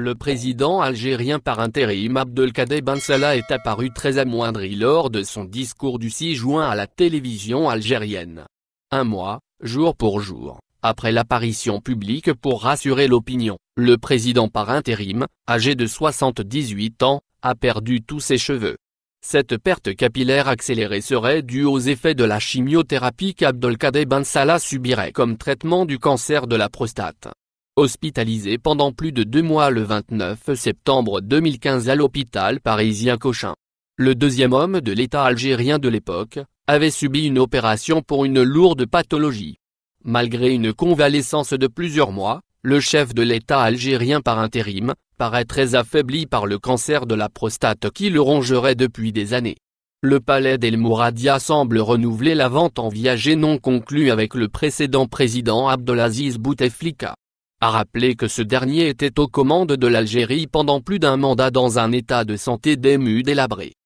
Le président algérien par intérim Abdelkader Bensalah est apparu très amoindri lors de son discours du 6 juin à la télévision algérienne. Un mois, jour pour jour, après l'apparition publique pour rassurer l'opinion, le président par intérim, âgé de 78 ans, a perdu tous ses cheveux. Cette perte capillaire accélérée serait due aux effets de la chimiothérapie qu'Abdelkader Ben subirait comme traitement du cancer de la prostate. Hospitalisé pendant plus de deux mois le 29 septembre 2015 à l'hôpital parisien Cochin. Le deuxième homme de l'État algérien de l'époque, avait subi une opération pour une lourde pathologie. Malgré une convalescence de plusieurs mois, le chef de l'État algérien par intérim, paraît très affaibli par le cancer de la prostate qui le rongerait depuis des années. Le palais d'El Mouradia semble renouveler la vente en viager non conclue avec le précédent président Abdelaziz Bouteflika a rappelé que ce dernier était aux commandes de l'Algérie pendant plus d'un mandat dans un état de santé dému délabré.